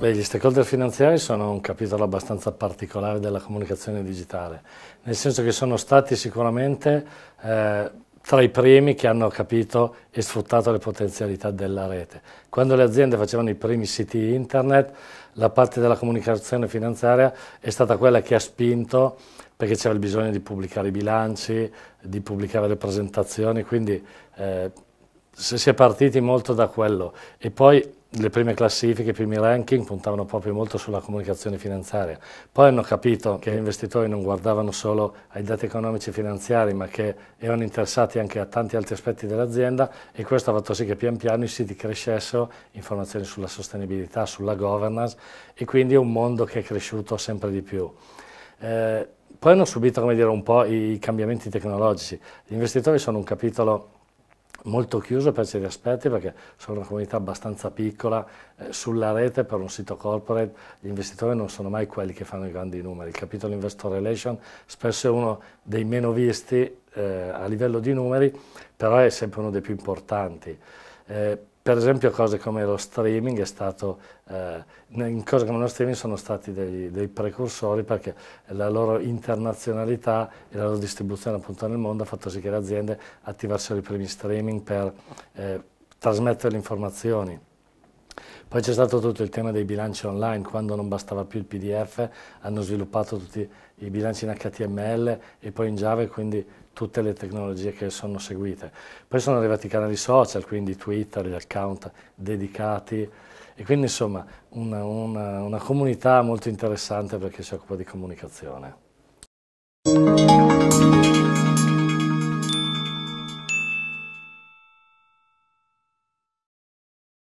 Beh, gli stakeholder finanziari sono un capitolo abbastanza particolare della comunicazione digitale, nel senso che sono stati sicuramente eh, tra i primi che hanno capito e sfruttato le potenzialità della rete. Quando le aziende facevano i primi siti internet, la parte della comunicazione finanziaria è stata quella che ha spinto perché c'era il bisogno di pubblicare i bilanci, di pubblicare le presentazioni, quindi eh, si è partiti molto da quello. E poi le prime classifiche, i primi ranking puntavano proprio molto sulla comunicazione finanziaria. Poi hanno capito che gli investitori non guardavano solo ai dati economici e finanziari, ma che erano interessati anche a tanti altri aspetti dell'azienda e questo ha fatto sì che pian piano i siti crescessero, informazioni sulla sostenibilità, sulla governance e quindi è un mondo che è cresciuto sempre di più. Eh, poi hanno subito dire, un po' i cambiamenti tecnologici. Gli investitori sono un capitolo molto chiuso per certi aspetti perché sono una comunità abbastanza piccola, eh, sulla rete per un sito corporate gli investitori non sono mai quelli che fanno i grandi numeri, il capitolo investor relation spesso è uno dei meno visti eh, a livello di numeri, però è sempre uno dei più importanti. Eh, per esempio cose come lo streaming, stato, eh, in cose come lo streaming sono stati dei, dei, precursori perché la loro internazionalità e la loro distribuzione appunto nel mondo ha fatto sì che le aziende attivassero i primi streaming per eh, trasmettere le informazioni. Poi c'è stato tutto il tema dei bilanci online, quando non bastava più il PDF hanno sviluppato tutti i bilanci in HTML e poi in Java e quindi tutte le tecnologie che sono seguite. Poi sono arrivati i canali social, quindi Twitter, gli account dedicati e quindi insomma una, una, una comunità molto interessante perché si occupa di comunicazione.